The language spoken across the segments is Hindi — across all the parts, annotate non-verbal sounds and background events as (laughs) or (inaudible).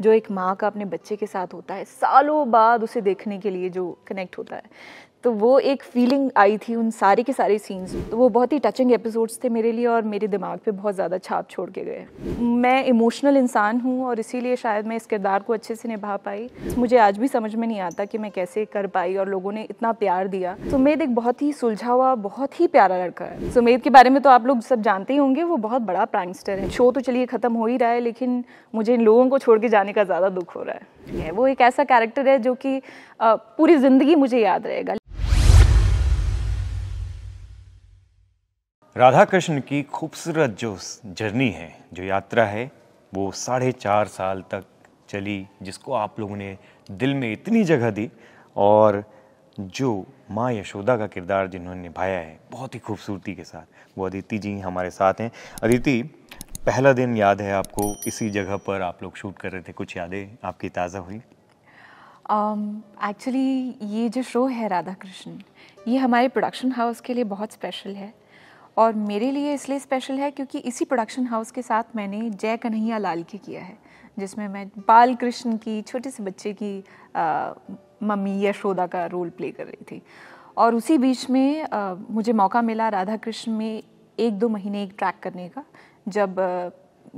जो एक माँ का अपने बच्चे के साथ होता है सालों बाद उसे देखने के लिए जो कनेक्ट होता है तो वो एक फीलिंग आई थी उन सारे के सारे सीन्स तो वो बहुत ही टचिंग एपिसोड्स थे मेरे लिए और मेरे दिमाग पे बहुत ज़्यादा छाप छोड़ के गए मैं इमोशनल इंसान हूँ और इसीलिए शायद मैं इस किरदार को अच्छे से निभा पाई मुझे आज भी समझ में नहीं आता कि मैं कैसे कर पाई और लोगों ने इतना प्यार दिया सुमेध एक बहुत ही सुलझा हुआ बहुत ही प्यारा लड़का है सुमेध के बारे में तो आप लोग सब जानते ही होंगे वो बहुत बड़ा प्रैंगस्टर है शो तो चलिए ख़त्म हो ही रहा है लेकिन मुझे इन लोगों को छोड़ के जाने का ज़्यादा दुख हो रहा है वो एक ऐसा कैरेक्टर है जो कि पूरी ज़िंदगी मुझे याद रहेगा राधा कृष्ण की खूबसूरत जो जर्नी है जो यात्रा है वो साढ़े चार साल तक चली जिसको आप लोगों ने दिल में इतनी जगह दी और जो माँ यशोदा का किरदार जिन्होंने निभाया है बहुत ही खूबसूरती के साथ वो अदिति जी हमारे साथ हैं अदिति पहला दिन याद है आपको इसी जगह पर आप लोग शूट कर रहे थे कुछ यादें आपकी ताज़ा हुई एक्चुअली um, ये जो शो है राधा कृष्ण ये हमारे प्रोडक्शन हाउस के लिए बहुत स्पेशल है और मेरे लिए इसलिए स्पेशल है क्योंकि इसी प्रोडक्शन हाउस के साथ मैंने जय कन्हैया लाल की किया है जिसमें मैं बाल कृष्ण की छोटे से बच्चे की आ, मम्मी यशोदा का रोल प्ले कर रही थी और उसी बीच में आ, मुझे मौका मिला राधा कृष्ण में एक दो महीने एक ट्रैक करने का जब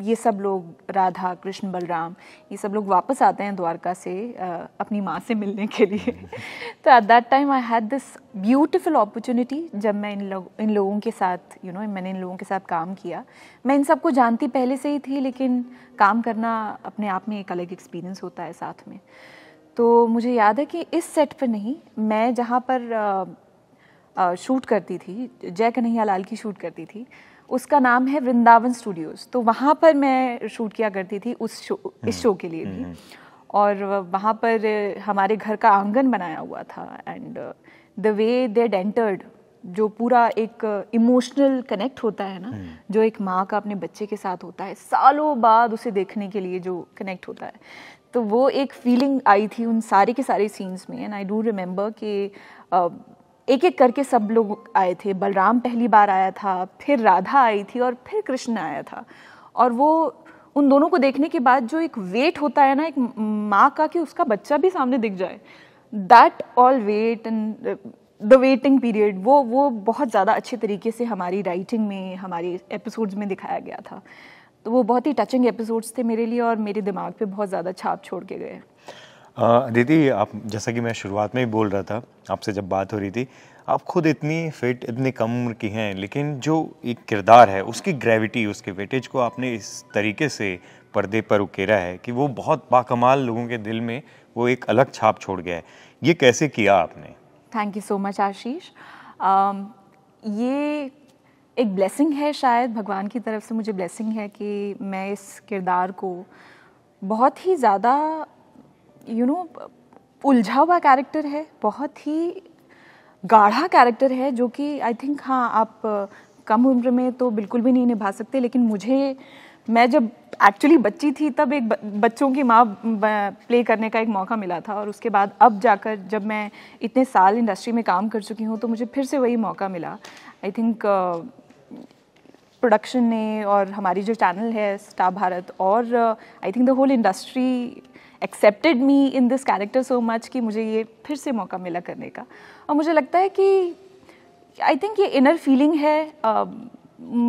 ये सब लोग राधा कृष्ण बलराम ये सब लोग वापस आते हैं द्वारका से अपनी माँ से मिलने के लिए (laughs) तो at that time I had this beautiful opportunity जब मैं इन लोग इन लोगों के साथ यू you नो know, मैंने इन लोगों के साथ काम किया मैं इन सबको जानती पहले से ही थी लेकिन काम करना अपने आप में एक अलग एक्सपीरियंस होता है साथ में तो मुझे याद है कि इस सेट पर नहीं मैं जहाँ पर शूट करती थी जय कन्हैया लाल की शूट करती थी उसका नाम है वृंदावन स्टूडियोज़ तो वहाँ पर मैं शूट किया करती थी उस शो इस हम्म, शो के लिए भी हम्म, और वहाँ पर हमारे घर का आंगन बनाया हुआ था एंड द वे देड एंटर्ड जो पूरा एक इमोशनल कनेक्ट होता है ना हम्म। जो एक माँ का अपने बच्चे के साथ होता है सालों बाद उसे देखने के लिए जो कनेक्ट होता है तो वो एक फीलिंग आई थी उन सारे के सारे सीन्स में एंड आई डू रिमेंबर कि uh, एक एक करके सब लोग आए थे बलराम पहली बार आया था फिर राधा आई थी और फिर कृष्ण आया था और वो उन दोनों को देखने के बाद जो एक वेट होता है ना एक माँ का कि उसका बच्चा भी सामने दिख जाए that all wait and the waiting period वो वो बहुत ज़्यादा अच्छे तरीके से हमारी राइटिंग में हमारी एपिसोड्स में दिखाया गया था तो वो बहुत ही टचिंग एपिसोड्स थे मेरे लिए और मेरे दिमाग पे बहुत ज़्यादा छाप छोड़ के गए दीदी आप जैसा कि मैं शुरुआत में ही बोल रहा था आपसे जब बात हो रही थी आप खुद इतनी फिट इतनी कम उम्र की हैं लेकिन जो एक किरदार है उसकी ग्रेविटी उसके वेटेज को आपने इस तरीके से पर्दे पर उकेरा है कि वो बहुत बाकमाल लोगों के दिल में वो एक अलग छाप छोड़ गया है ये कैसे किया आपने thank you so much Ashish ये एक ब्लेसिंग है शायद भगवान की तरफ से मुझे ब्लेसिंग है कि मैं इस किरदार को बहुत ही ज़्यादा यू नो उलझा हुआ कैरेक्टर है बहुत ही गाढ़ा कैरेक्टर है जो कि आई थिंक हाँ आप कम उम्र में तो बिल्कुल भी नहीं निभा सकते लेकिन मुझे मैं जब एक्चुअली बच्ची थी तब एक बच्चों की माँ प्ले करने का एक मौका मिला था और उसके बाद अब जाकर जब मैं इतने साल इंडस्ट्री में काम कर चुकी हूँ तो मुझे फिर से वही मौका मिला आई थिंक प्रोडक्शन ने और हमारी जो चैनल है स्टार भारत और I think the whole industry accepted me in this character so much कि मुझे ये फिर से मौका मिला करने का और मुझे लगता है कि आई थिंक ये इनर फीलिंग है uh,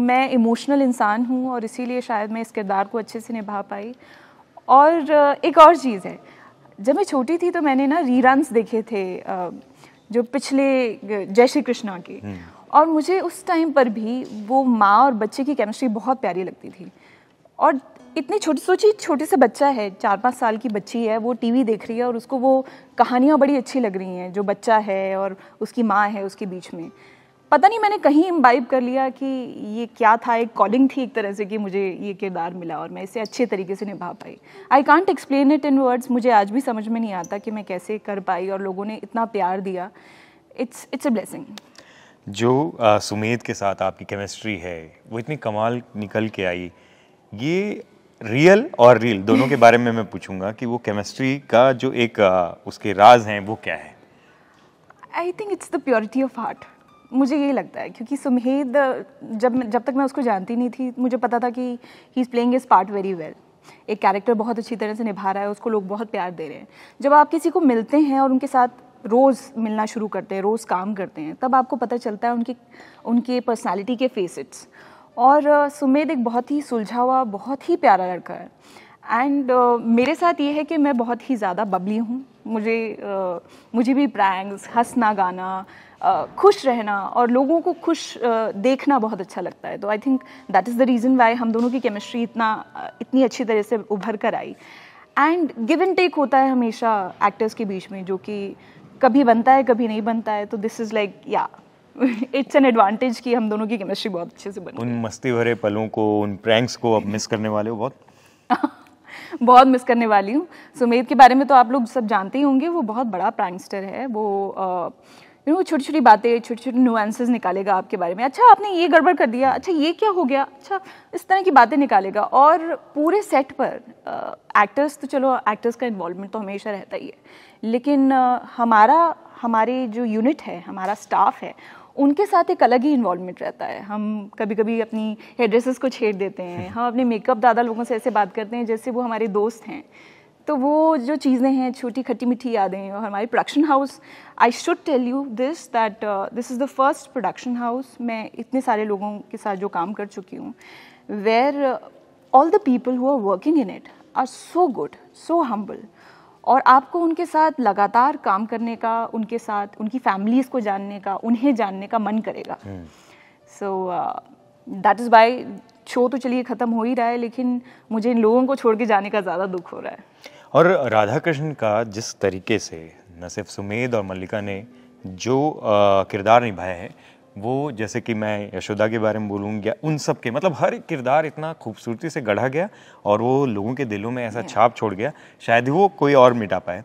मैं इमोशनल इंसान हूँ और इसीलिए शायद मैं इस किरदार को अच्छे से निभा पाई और uh, एक और चीज़ है जब मैं छोटी थी तो मैंने ना रीरन्स देखे थे uh, जो पिछले जय श्री कृष्णा के हम्म। और मुझे उस टाइम पर भी वो माँ और बच्चे की केमिस्ट्री बहुत प्यारी लगती थी और इतनी छोटी सोची छोटे से बच्चा है चार पाँच साल की बच्ची है वो टीवी देख रही है और उसको वो कहानियाँ बड़ी अच्छी लग रही हैं जो बच्चा है और उसकी माँ है उसके बीच में पता नहीं मैंने कहीं इम्बाइब कर लिया कि ये क्या था एक कॉलिंग थी एक तरह से कि मुझे ये किरदार मिला और मैं इसे अच्छे तरीके से निभा पाई I can't explain it in words मुझे आज भी समझ में नहीं आता कि मैं कैसे कर पाई और लोगों ने इतना प्यार दिया इट्स इट्स अ ब्लेसिंग जो आ, सुमेध के साथ आपकी केमिस्ट्री है वो इतनी कमाल निकल के आई ये रियल और रील दोनों के बारे में मैं पूछूंगा कि वो केमिस्ट्री का जो एक उसके राज हैं वो क्या है I think it's the purity of heart मुझे यही लगता है क्योंकि सुमहेद जब जब तक मैं उसको जानती नहीं थी मुझे पता था कि he is playing his part very well एक कैरेक्टर बहुत अच्छी तरह से निभा रहा है उसको लोग बहुत प्यार दे रहे हैं जब आप किसी को मिलते हैं और उनके साथ रोज़ मिलना शुरू करते हैं रोज़ काम करते हैं तब आपको पता चलता है उनकी उनके पर्सनैलिटी के फेसिट्स और सुमेध एक बहुत ही सुलझा हुआ बहुत ही प्यारा लड़का है एंड uh, मेरे साथ ये है कि मैं बहुत ही ज़्यादा बबली हूँ मुझे uh, मुझे भी प्रैंक्स हंसना गाना uh, खुश रहना और लोगों को खुश uh, देखना बहुत अच्छा लगता है तो I think that is the reason why हम दोनों की केमिस्ट्री इतना इतनी अच्छी तरह से उभर कर आई एंड गिव एंड टेक होता है हमेशा एक्टर्स के बीच में जो कि कभी बनता है कभी नहीं बनता है तो दिस इज़ लाइक या इट्स एन एडवांटेज कि हम दोनों की केमिस्ट्री बहुत अच्छे से बनी उन मस्ती भरे पलों को उन प्रैंक्स को अब मिस करने वाले हो बहुत (laughs) बहुत मिस करने वाली हूँ सुमेध के बारे में तो आप लोग सब जानते ही होंगे वो बहुत बड़ा प्रैंकस्टर है वो यू नो छोटी छोटी बातें छोटे छोटी नुआंसेस निकालेगा आपके बारे में अच्छा आपने ये गड़बड़ कर दिया अच्छा ये क्या हो गया अच्छा इस तरह की बातें निकालेगा और पूरे सेट पर एक्टर्स तो चलो एक्टर्स का इन्वॉल्वमेंट तो हमेशा रहता ही है लेकिन हमारा हमारे जो यूनिट है हमारा स्टाफ है उनके साथ एक अलग ही इन्वॉल्वमेंट रहता है हम कभी कभी अपनी हेयर ड्रेसेस को छेड़ देते हैं (laughs) हम अपने मेकअप दादा लोगों से ऐसे बात करते हैं जैसे वो हमारे दोस्त हैं तो वो जो चीज़ें हैं छोटी खट्टी मीठी यादें और हमारे production house I should tell you this that this is the first production house मैं इतने सारे लोगों के साथ जो काम कर चुकी हूँ where all the people who are working in it are so good so humble और आपको उनके साथ लगातार काम करने का उनके साथ उनकी फैमिलीज को जानने का उन्हें जानने का मन करेगा so that is by show तो चलिए ख़त्म हो ही रहा है लेकिन मुझे इन लोगों को छोड़ के जाने का ज़्यादा दुख हो रहा है और राधा कृष्ण का जिस तरीके से न सिर्फ सुमेध और मल्लिका ने जो uh, किरदार निभाए है वो जैसे कि मैं यशोदा के बारे में बोलूँ या उन सब के मतलब हर किरदार इतना खूबसूरती से गढ़ा गया और वो लोगों के दिलों में ऐसा छाप छोड़ गया शायद वो कोई और मिटा पाए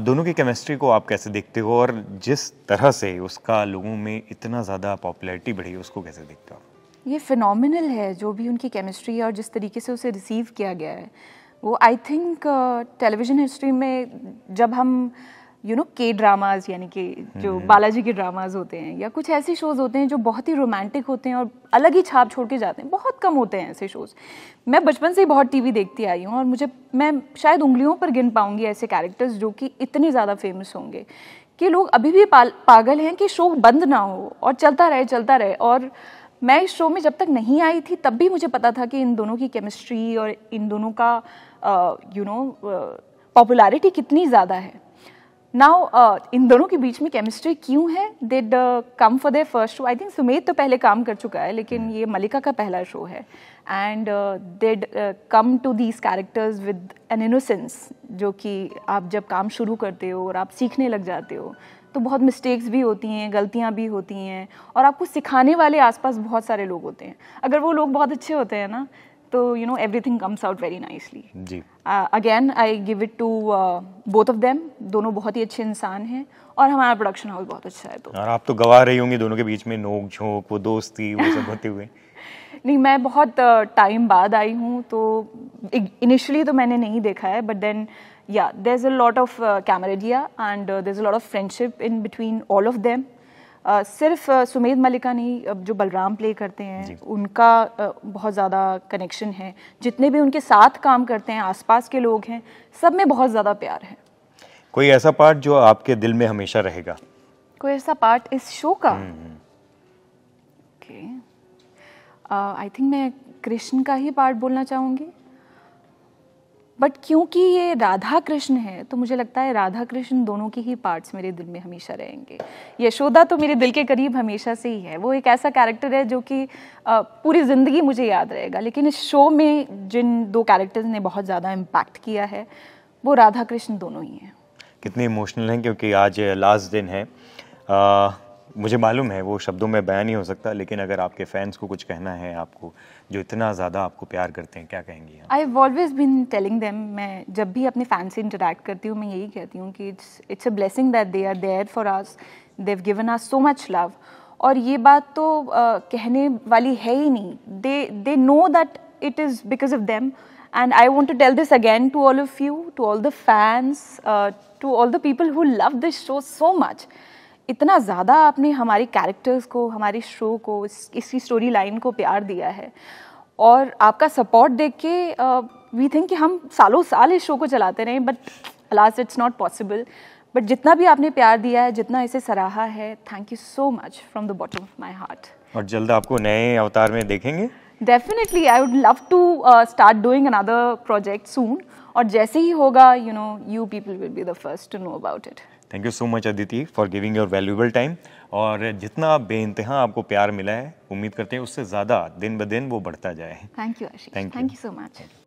दोनों की केमिस्ट्री को आप कैसे देखते हो और जिस तरह से उसका लोगों में इतना ज़्यादा पॉपुलैरिटी बढ़ी उसको कैसे देखते हो ये फिनोमिनल है जो भी उनकी केमिस्ट्री और जिस तरीके से उसे रिसीव किया गया है वो आई थिंक टेलीविज़न हिस्ट्री में जब हम यू नो के ड्रामाज यानी कि जो हम्म, हम्म। बालाजी के ड्रामाज होते हैं या कुछ ऐसे शोज़ होते हैं जो बहुत ही रोमांटिक होते हैं और अलग ही छाप छोड़ के जाते हैं बहुत कम होते हैं ऐसे शोज़ मैं बचपन से ही बहुत टीवी देखती आई हूँ और मुझे मैं शायद उंगलियों पर गिन पाऊँगी ऐसे कैरेक्टर्स जो कि इतने ज़्यादा फेमस होंगे कि लोग अभी भी पागल हैं कि शो बंद ना हो और चलता रहे चलता रहे और मैं इस शो में जब तक नहीं आई थी तब भी मुझे पता था कि इन दोनों की केमिस्ट्री और इन दोनों का यू नो पॉपुलैरिटी कितनी ज़्यादा है नाउ uh, इन दोनों के बीच में केमिस्ट्री क्यों है did come for their first show I think Sumedh तो पहले काम कर चुका है लेकिन hmm. ये मलिका का पहला शो है and did come to these characters with an innocence जो कि आप जब काम शुरू करते हो और आप सीखने लग जाते हो तो बहुत मिस्टेक्स भी होती हैं गलतियाँ भी होती हैं और आपको सिखाने वाले आसपास बहुत सारे लोग होते हैं अगर वो लोग बहुत अच्छे होते हैं ना तो you know everything comes out very nicely again I give it to both of them दोनों बहुत ही अच्छे इंसान हैं और हमारा प्रोडक्शन हाउस बहुत अच्छा है तो और आप तो गवा रही होंगी दोनों के बीच में नोक झोंक वो दोस्ती वो सब (laughs) होते हुए नहीं मैं बहुत टाइम uh, बाद आई हूँ तो इनिशियली तो मैंने नहीं देखा है बट देन या there is a lot of camaraderie and there is a lot of friendship in between all of them सिर्फ सुमेध मलिका नहीं जो बलराम प्ले करते हैं उनका बहुत ज़्यादा कनेक्शन है जितने भी उनके साथ काम करते हैं आसपास के लोग हैं सब में बहुत ज़्यादा प्यार है कोई ऐसा पार्ट जो आपके दिल में हमेशा रहेगा कोई ऐसा पार्ट इस शो का ओके आई थिंक मैं कृष्ण का ही पार्ट बोलना चाहूँगी बट क्योंकि ये राधा कृष्ण है तो मुझे लगता है राधा कृष्ण दोनों की ही पार्ट्स मेरे दिल में हमेशा रहेंगे यशोदा तो मेरे दिल के करीब हमेशा से ही है वो एक ऐसा कैरेक्टर है जो कि पूरी ज़िंदगी मुझे याद रहेगा लेकिन इस शो में जिन दो कैरेक्टर्स ने बहुत ज़्यादा इम्पैक्ट किया है वो राधा कृष्ण दोनों ही हैं कितने इमोशनल हैं क्योंकि आज लास्ट दिन है आ... मुझे मालूम है वो शब्दों में बयान नहीं हो सकता लेकिन अगर आपके फैंस को कुछ कहना है आपको जो इतना ज़्यादा आपको प्यार करते हैं क्या कहेंगी I have always been telling them मैं जब भी अपने फैंस से इंटरेक्ट करती हूँ मैं यही कहती हूँ कि it's it's a blessing that they are there for us they've given are so much love और ये बात तो uh, कहने वाली है ही नहीं they they know that it is because of them and I want to tell this again to all of you to all the fans to all the people who love this show so much इतना ज़्यादा आपने हमारे कैरेक्टर्स को हमारे शो को इस, स्टोरी लाइन को प्यार दिया है और आपका सपोर्ट देख के वी थिंक कि हम सालों साल इस शो को चलाते रहें but last it's not possible but जितना भी आपने प्यार दिया है जितना इसे सराहा है thank you so much from the bottom of my heart और जल्द आपको नए अवतार में देखेंगे definitely I would love to start doing another project soon और जैसे ही होगा you know you people will be the first to know about it thank you so much Aditi for giving your valuable time और जितना इंतहा आपको प्यार मिला है उम्मीद करते हैं उससे ज़्यादा दिन ब दिन वो बढ़ता जाए thank you thank you so much